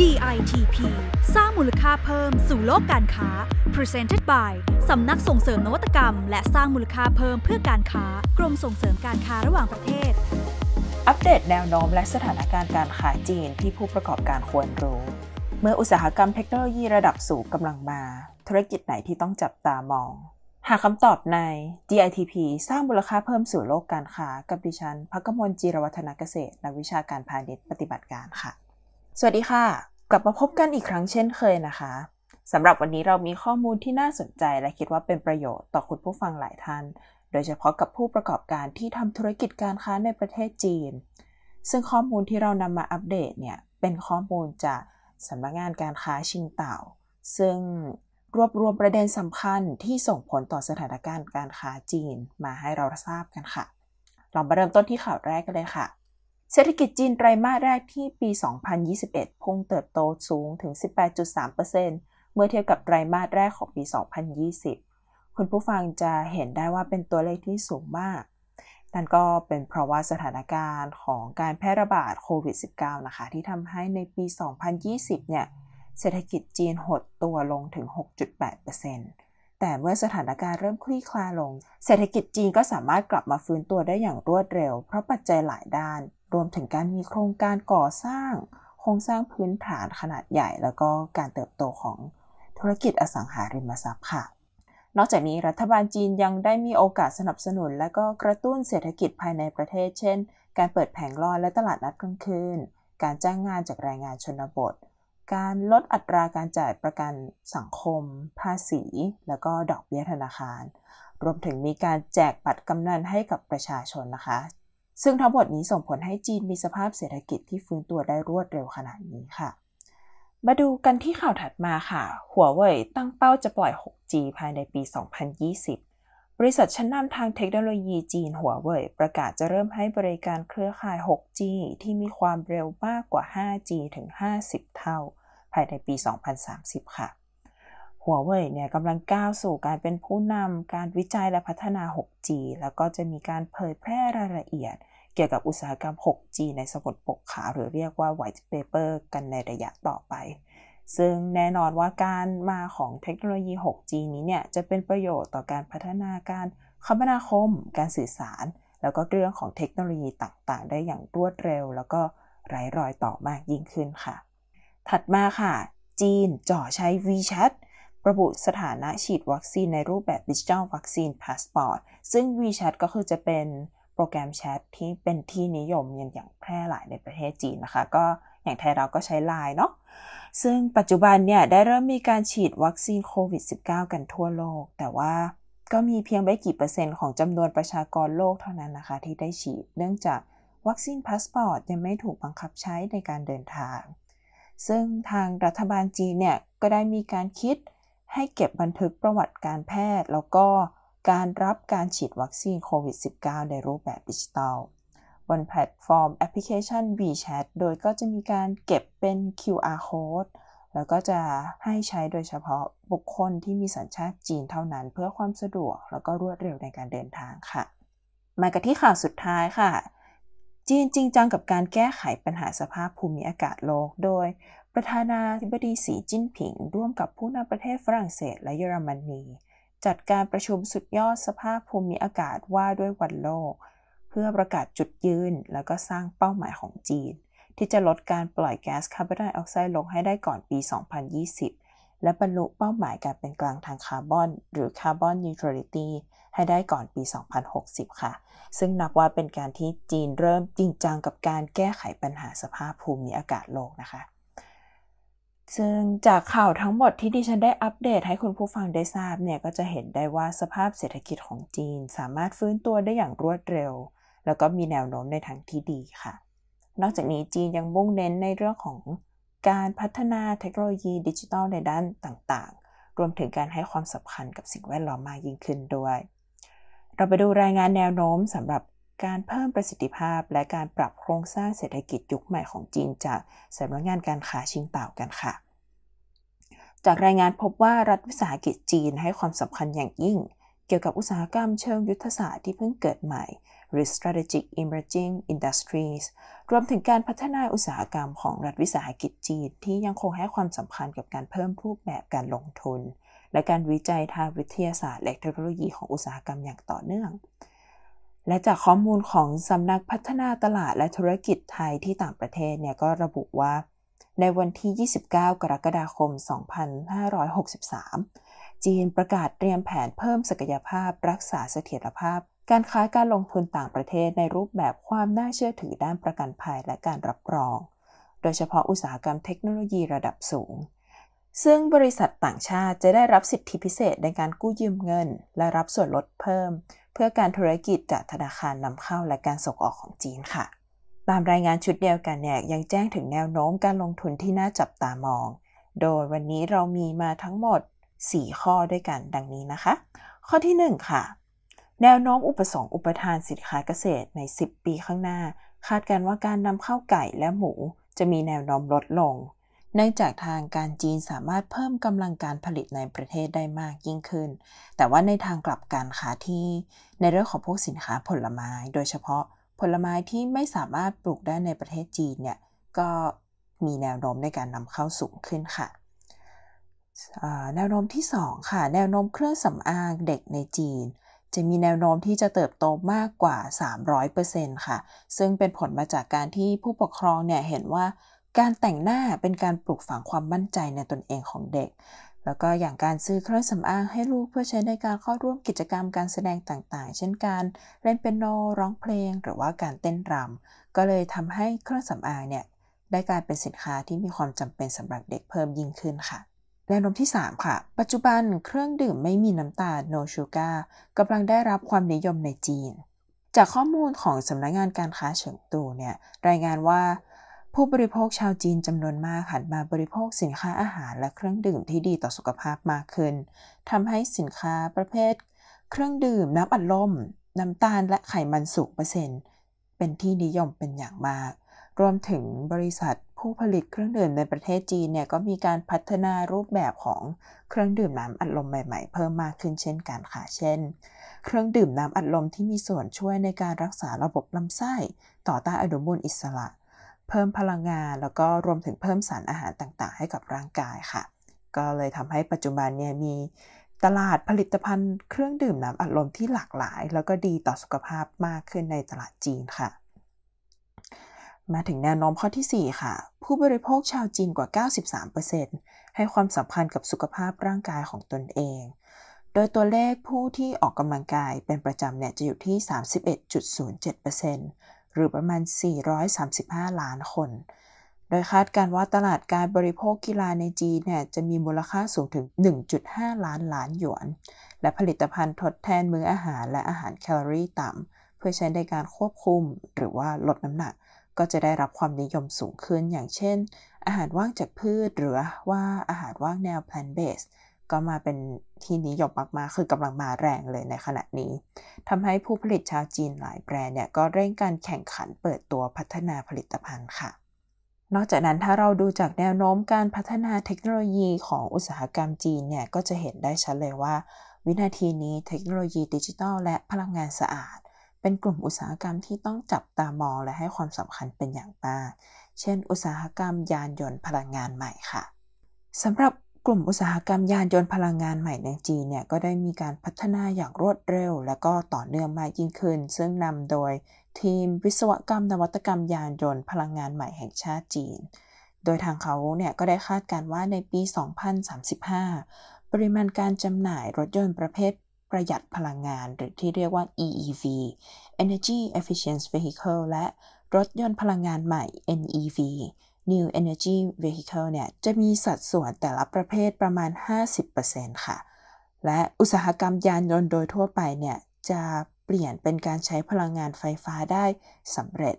DITP สร้างมูลค่าเพิ่มสู่โลกการค้า Presented by สำนักส่งเสริมนวัตกรรม และสร้างมูลค่าเพิ่มเพื่อการค้า กรมส่งเสริมการค้าระหว่างประเทศ อัปเดตแนวโน้มและสถานการณ์การค้าจีน ที่ผู้ประกอบการควรรู้ เมื่ออุตสาหกรรมเทคโนโลยีระดับสูงกำลังมา ธุรกิจไหนที่ต้องจับตามอง หาคำตอบใน DITP สร้างมูลค่าเพิ่มสู่โลกการค้ากับดิฉันพักกมลจีรวัฒนเกษตรนักวิชาการพาณิชย์ปฏิบัติการค่ะ สวัสดีค่ะกลับมาพบกันอีกครั้งเช่นเคยนะคะสำหรับวันนี้เรามีข้อมูลที่น่าสนใจ และคิดว่าเป็นประโยชน์ต่อคุณผู้ฟังหลายท่าน โดยเฉพาะกับผู้ประกอบการที่ทำธุรกิจการค้าในประเทศจีน ซึ่งข้อมูลที่เรานำมาอัปเดตเนี่ยเป็นข้อมูลจากสำนักงงานการค้าชิงเต่า ซึ่งรวบรวมประเด็นสำคัญที่ส่งผลต่อสถานการณ์การค้าจีนมาให้เราทราบกันค่ะลองมาเริ่มต้นที่ข่าวแรกกันเลยค่ะเศรษฐกิจจีนไตรมาสแรกที่ปี 2021พุ่งเติบโตสูงถึง 18.3%เมื่อเทียบกับไตรมาสแรกของปี 2020 คุณผู้ฟังจะเห็นได้ว่าเป็นตัวเลขที่สูงมาก นั่นก็เป็นเพราะว่าสถานการณ์ของการแพร่ระบาดโควิด -19 นะคะ ที่ทำให้ในปี 2020เนี่ยเศรษฐกิจจีนหดตัวลงถึง 6.8%แต่เมื่อสถานการณ์เริ่มคลี่คลายลง เศรษฐกิจจีนก็สามารถกลับมาฟื้นตัวได้อย่างรวดเร็วเพราะปัจจัยหลายด้านรวมถึงการมีโครงการก่อสร้าง โครงสร้างพื้นฐานขนาดใหญ่ แล้วก็การเติบโตของธุรกิจอสังหาริมทรัพย์ค่ะ นอกจากนี้รัฐบาลจีนยังได้มีโอกาสสนับสนุน และก็กระตุ้นเศรษฐกิจภายในประเทศเช่นการเปิดแผงลอยและตลาดนัดกลางคืนการจ้างงานจากแรงงานชนบท การลดอัตราการจ่ายประกันสังคมภาษี แล้วก็ดอกเบี้ยธนาคาร รวมถึงมีการแจกบัตรกำนันให้กับประชาชนนะคะซึ่งทั้งหมดนี้ส่งผลให้จีนมีสภาพเศรษฐกิจที่ฟื้นตัวได้รวดเร็วขนาดนี้ค่ะ มาดูกันที่ข่าวถัดมาค่ะ หัวเว่ยตั้งเป้าจะปล่อย 6G ภายในปี 2020 บริษัทชั้นนำทางเทคโนโลยีจีนหัวเว่ยประกาศจะเริ่มให้บริการเครือข่าย 6G ที่มีความเร็วมากกว่า 5G ถึง 50 เท่า ภายในปี 2030 ค่ะัวเว่ยเนี่ยกำลังก้าวสู่การเป็นผู้นำการวิจัยและพัฒนา 6G แล้วก็จะมีการเผยแพร่รายละเอียด เกี่ยวกับอุตสาหกรรม 6G ในสมุดปกขาวหรือเรียกว่า white paper กันในระยะต่อไป ซึ่งแน่นอนว่าการมาของเทคโนโลยี 6G นี้เนี่ยจะเป็นประโยชน์ต่อการพัฒนาการคมนาคม การสื่อสาร แล้วก็เรื่องของเทคโนโลยีต่าง ๆ ได้อย่างรวดเร็ว แล้วก็ไร้รอยต่อมากยิ่งขึ้นค่ะ ถัดมาค่ะ จีนจ่อใช้ WeChat ระบุสถานะฉีดวัคซีนในรูปแบบดิจิทัลวัคซีนพาสปอร์ตซึ่ง WeChat ก็คือจะเป็นโปรแกรมแชทที่เป็นที่นิยม อย่างแพร่หลายในประเทศจีนนะคะ ก็อย่างไทยเราก็ใช้ไลน์เนาะซึ่งปัจจุบันเนี่ยได้เริ่มมีการฉีดวัคซีนโควิด -19 กันทั่วโลก แต่ว่าก็มีเพียงไม่กี่เปอร์เซ็นต์ของจำนวนประชากรโลกเท่านั้นนะคะ ที่ได้ฉีดเนื่องจากวัคซีนพาสปอร์ตยังไม่ถูกบังคับใช้ในการเดินทาง ซึ่งทางรัฐบาลจีนเนี่ยก็ได้มีการคิดให้เก็บบันทึกประวัติการแพทย์ แล้วก็การรับการฉีดวัคซีนโควิด -19 ในรูปแบบดิจิทัลบนแพลตฟอร์มแอปพลิเคชัน WeChat โดยก็จะมีการเก็บเป็น QR code แล้วก็จะให้ใช้โดยเฉพาะบุคคลที่มีสัญชาติจีนเท่านั้นเพื่อความสะดวกแล้วก็รวดเร็วในการเดินทางค่ะ มากันที่ข่าวสุดท้ายค่ะจีนจริงจังกับการแก้ไขปัญหาสภาพภูมิอากาศโลกโดยประธานาธิบดีสีจิ้นผิง ร่วมกับผู้นำประเทศฝรั่งเศสและเยอรมนี จัดการประชุมสุดยอดสภาพภูมิอากาศว่าด้วยวันโลก เพื่อประกาศจุดยืน แล้วก็สร้างเป้าหมายของจีน ที่จะลดการปล่อยแก๊สคาร์บอนไดออกไซด์ลงให้ได้ก่อนปี 2020 และบรรลุเป้าหมายการเป็นกลางทางคาร์บอน หรือคาร์บอนนิวทรัลิตี้ให้ได้ก่อนปี 2060 ค่ะ ซึ่งนับว่าเป็นการที่จีนเริ่มจริงจัง กับการแก้ไขปัญหาสภาพภูมิอากาศโลกนะคะซึ่งจากข่าวทั้งหมดที่ดิฉันได้อัปเดตให้คุณผู้ฟังได้ทราบเนี่ยก็จะเห็นได้ว่าสภาพเศรษฐกิจของจีนสามารถฟื้นตัวได้อย่างรวดเร็ว แล้วก็มีแนวโน้มในทางที่ดีค่ะ นอกจากนี้จีนยังมุ่งเน้นในเรื่องของการพัฒนาเทคโนโลยีดิจิทัลในด้านต่างๆ รวมถึงการให้ความสำคัญกับสิ่งแวดล้อมมากยิ่งขึ้นด้วย เราไปดูรายงานแนวโน้มสำหรับการเพิ่มประสิทธิภาพและการปรับโครงสร้างเศรษฐกิจยุคใหม่ของจีน จากสำนักงานการค้าชิงเต่ากันค่ะ จากรายงานพบว่ารัฐวิสาหกิจจีนให้ความสำคัญอย่างยิ่ง เกี่ยวกับอุตสาหกรรมเชิงยุทธศาสตร์ที่เพิ่งเกิดใหม่ หรือ strategic emerging industries รวมถึงการพัฒนาอุตสาหกรรมของรัฐวิสาหกิจจีน ที่ยังคงให้ความสำคัญกับการเพิ่มรูปแบบการลงทุน และการวิจัยทางวิทยาศาสตร์และเทคโนโลยีของอุตสาหกรรมอย่างต่อเนื่องและจากข้อมูลของสำนักพัฒนาตลาดและธุรกิจไทยที่ต่างประเทศเนี่ยก็ระบุว่า ในวันที่ 29 กรกฎาคม 2563 จีนประกาศเตรียมแผนเพิ่มศักยภาพ รักษาเสถียรภาพ การค้าการลงทุนต่างประเทศในรูปแบบความน่าเชื่อถือด้านประกันภัยและการรับรอง โดยเฉพาะอุตสาหกรรมเทคโนโลยีระดับสูง ซึ่งบริษัทต่างชาติจะได้รับสิทธิพิเศษในการกู้ยืมเงิน และรับส่วนลดเพิ่มเพื่อการธุรกิจจากธนาคารนำเข้าและการส่งออกของจีนค่ะ ตามรายงานชุดเดียวกันเนี่ยยังแจ้งถึงแนวโน้มการลงทุนที่น่าจับตามอง โดยวันนี้เรามีมาทั้งหมด 4 ข้อด้วยกันดังนี้นะคะ ข้อที่1ค่ะแนวโน้มอุปสงค์อุปทานสินค้าเกษตรใน 10 ปีข้างหน้า คาดการว่าการนำเข้าไก่และหมู จะมีแนวโน้มลดลงเนื่องจากทางการจีนสามารถเพิ่มกำลังการผลิตในประเทศได้มากยิ่งขึ้น แต่ว่าในทางกลับกันค่ะที่ ในเรื่องของพวกสินค้าผลไม้ โดยเฉพาะผลไม้ที่ไม่สามารถปลูกได้ในประเทศจีนเนี่ยก็มีแนวโน้มในการนำเข้าสูงขึ้นค่ะแนวโน้มที่2ค่ะแนวโน้มเครื่องสำอางเด็กในจีน จะมีแนวโน้มที่จะเติบโตมากกว่า 300%ค่ะ ซึ่งเป็นผลมาจากการที่ผู้ปกครองเนี่ยเห็นว่าการแต่งหน้าเป็นการปลูกฝังความมั่นใจในตนเองของเด็ก แล้วก็อย่างการซื้อเครื่องสำอางให้ลูกเพื่อใช้ในการเข้าร่วมกิจกรรมการแสดงต่าง ๆ เช่นการเล่นเปียโนร้องเพลง หรือว่าการเต้นรำก็เลยทำให้เครื่องสำอางเนี่ยได้กลายเป็นสินค้าที่มีความจำเป็นสำหรับเด็กเพิ่มยิ่งขึ้นค่ะแนวโน้มที่ 3 ค่ะ ปัจจุบันเครื่องดื่มไม่มีน้ำตาล no sugar กำลังได้รับความนิยมในจีน จากข้อมูลของสำนักงงานการค้าเฉิงตูเนี่ยรายงานว่าผู้บริโภคชาวจีนจำนวนมากหันมาบริโภคสินค้าอาหาร และเครื่องดื่มที่ดีต่อสุขภาพมากขึ้น ทำให้สินค้าประเภท เครื่องดื่มน้ำอัดลม น้ำตาลและไขมันสูงเปอร์เซ็นต์เป็นที่นิยมเป็นอย่างมาก รวมถึงบริษัท ผู้ผลิตเครื่องดื่มในประเทศจีนเนี่ยก็มีการพัฒนารูปแบบของเครื่องดื่มน้ำอัดลมใหม่ๆเพิ่มมากขึ้น เช่นกันค่ะเช่น เครื่องดื่มน้ำอัดลมที่มีส่วนช่วยในการรักษาระบบลำไส้ ต่อต้านอนุมูลอิสระเพิ่มพลังงานแล้วก็รวมถึงเพิ่มสารอาหารต่างๆให้กับร่างกายค่ะ ก็เลยทำให้ปัจจุบันเนี่ยมีตลาดผลิตภัณฑ์เครื่องดื่มน้ำอัดลมที่หลากหลาย แล้วก็ดีต่อสุขภาพมากขึ้นในตลาดจีนค่ะ มาถึงแนวโน้มข้อที่ 4 ค่ะ ผู้บริโภคชาวจีนกว่า 93%ให้ความสำคัญกับสุขภาพร่างกายของตนเอง โดยตัวเลขผู้ที่ออกกำลังกายเป็นประจำเนี่ยจะอยู่ที่ 31.07%หรือประมาณ 435 ล้านคน โดยคาดการว่าตลาดการบริโภคกีฬาในจีนเนี่ย จะมีมูลค่าสูงถึง 1.5 ล้านล้านหยวน และผลิตภัณฑ์ทดแทนมื้ออาหารและอาหารแคลอรี่ต่ำ เพื่อใช้ในการควบคุมหรือว่าลดน้ำหนัก ก็จะได้รับความนิยมสูงขึ้น อย่างเช่น อาหารว่างจากพืชหรือว่าอาหารว่างแนว plant based ก็มาเป็นที่นิยมมากๆคือกำลังมาแรงเลยในขณะนี้ ทำให้ผู้ผลิตชาวจีนหลายแบรนด์เนี่ยก็เร่งการแข่งขันเปิดตัวพัฒนาผลิตภัณฑ์ค่ะ นอกจากนั้นถ้าเราดูจากแนวโน้มการพัฒนาเทคโนโลยีของอุตสาหกรรมจีนเนี่ย ก็จะเห็นได้ชัดเลยว่าวินาทีนี้เทคโนโลยีดิจิทัลและพลังงานสะอาด เป็นกลุ่มอุตสาหกรรมที่ต้องจับตามองและให้ความสำคัญเป็นอย่างมาก เช่น อุตสาหกรรมยานยนต์พลังงานใหม่ค่ะสำหรับกลุ่มอุตสาหกรรมยานยนต์พลังงานใหม่ในจีนเนี่ยก็ได้มีการพัฒนาอย่างรวดเร็วและก็ต่อเนื่องมากยิ่งขึ้น ซึ่งนำโดยทีมวิศวกรรม นวัตกรรมยานยนต์พลังงานใหม่แห่งชาติจีน โดยทางเขาเนี่ยก็ได้คาดการว่าในปี 2035 ปริมาณการจำหน่ายรถยนต์ประเภทประหยัดพลังงาน หรือที่เรียกว่า EEV Energy Efficient Vehicle และรถยนต์พลังงานใหม่ NEV New Energy Vehicle เนี่ยจะมีสัดส่วนแต่ละประเภทประมาณ 50%ค่ะ และอุตสาหกรรมยานยนต์โดยทั่วไปเนี่ยจะเปลี่ยนเป็นการใช้พลังงานไฟฟ้าได้สำเร็จ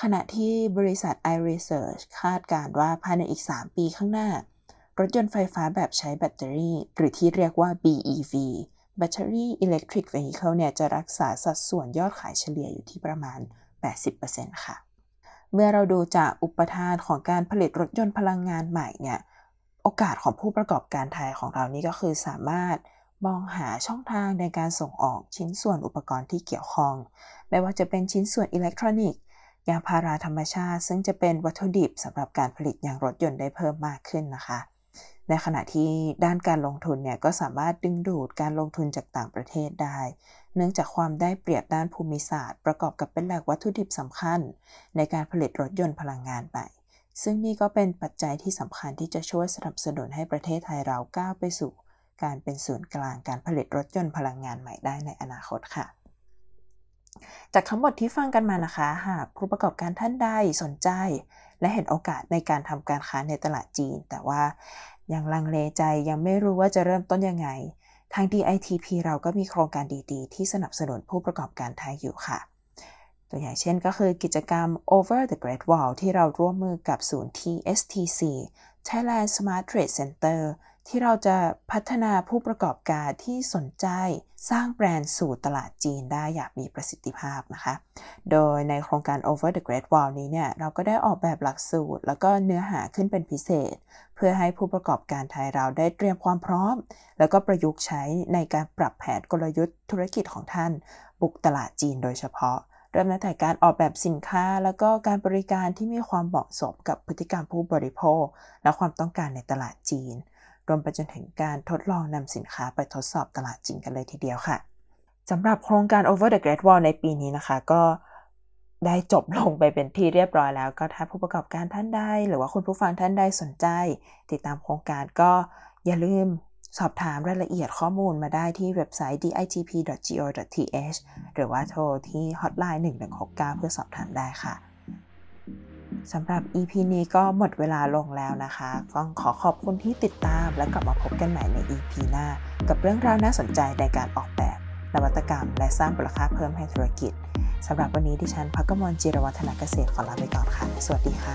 ขณะที่บริษัท iResearch คาดการว่าภายในอีก 3 ปีข้างหน้ารถยนต์ไฟฟ้าแบบใช้แบตเตอรี่หรือที่เรียกว่า BEV Battery Electric Vehicle เนี่ยจะรักษาสัดส่วนยอดขายเฉลี่ยอยู่ที่ประมาณ 80%ค่ะเมื่อเราดูจากอุปทานของการผลิตรถยนต์พลังงานใหม่เนี่ย โอกาสของผู้ประกอบการไทยของเรานี่ก็คือสามารถมองหาช่องทางในการส่งออกชิ้นส่วนอุปกรณ์ที่เกี่ยวข้อง ไม่ว่าจะเป็นชิ้นส่วนอิเล็กทรอนิกส์ยางพาราธรรมชาติ ซึ่งจะเป็นวัตถุดิบสำหรับการผลิตยางรถยนต์ได้เพิ่มมากขึ้นนะคะในขณะที่ด้านการลงทุน เนี่ยก็สามารถดึงดูดการลงทุนจากต่างประเทศได้ เนื่องจากความได้เปรียบด้านภูมิศาสตร์ประกอบกับเป็นแหล่งวัตถุดิบสำคัญในการผลิตรถยนต์พลังงานใหม่ ซึ่งนี่ก็เป็นปัจจัยที่สำคัญที่จะช่วยสนับสนุนให้ประเทศไทยเราก้าวไปสู่การเป็นศูนย์กลางการผลิตรถยนต์พลังงานใหม่ได้ในอนาคตค่ะ จากทั้งหมดที่ฟังกันมานะคะ หากผู้ประกอบการท่านใดสนใจ และเห็นโอกาสในการทำการค้าในตลาดจีน แต่ว่ายังลังเลใจยังไม่รู้ว่าจะเริ่มต้นยังไง ทาง DITP เราก็มีโครงการดีๆ ที่สนับสนุนผู้ประกอบการไทยอยู่ค่ะ ตัวอย่างเช่นก็คือกิจกรรม Over the Great Wall ที่เราร่วมมือกับศูนย์ TSTC Thailand Smart Trade Center ที่เราจะพัฒนาผู้ประกอบการที่สนใจสร้างแบรนด์สู่ตลาดจีนได้อย่างมีประสิทธิภาพนะคะ โดยในโครงการ Over the Great Wall นี้เนี่ยเราก็ได้ออกแบบหลักสูตรแล้วก็เนื้อหาขึ้นเป็นพิเศษ เพื่อให้ผู้ประกอบการไทยเราได้เตรียมความพร้อม แล้วก็ประยุกต์ใช้ในการปรับแผนกลยุทธ์ธุรกิจของท่านบุกตลาดจีน โดยเฉพาะ เริ่มตั้งแต่การออกแบบสินค้าแล้วก็การบริการที่มีความเหมาะสมกับพฤติกรรมผู้บริโภค และความต้องการในตลาดจีนรวมไปจนถึงการทดลองนำสินค้าไปทดสอบตลาดจริงกันเลยทีเดียวค่ะสำหรับโครงการ Over the Great Wall ในปีนี้นะคะ ก็ได้จบลงไปเป็นที่เรียบร้อยแล้วก็ถ้าผู้ประกอบการท่านใดหรือว่าคุณผู้ฟังท่านใดสนใจ ติดตามโครงการก็อย่าลืมสอบถามรายละเอียดข้อมูลมาได้ที่เว็บไซต์ ditp.go.th หรือว่าโทรที่ hotline 1169 เพื่อสอบถามได้ค่ะสำหรับ EP นี้ก็หมดเวลาลงแล้วนะคะ ต้องขอขอบคุณที่ติดตามและกลับมาพบกันใหม่ใน EP หน้า กับเรื่องราวน่าสนใจในการออกแบบ นวัตกรรม และสร้างมูลค่าเพิ่มให้ธุรกิจ สำหรับวันนี้ดิฉัน พักกมลจิรวัฒนเกษตรขอลาไปก่อนค่ะ สวัสดีค่ะ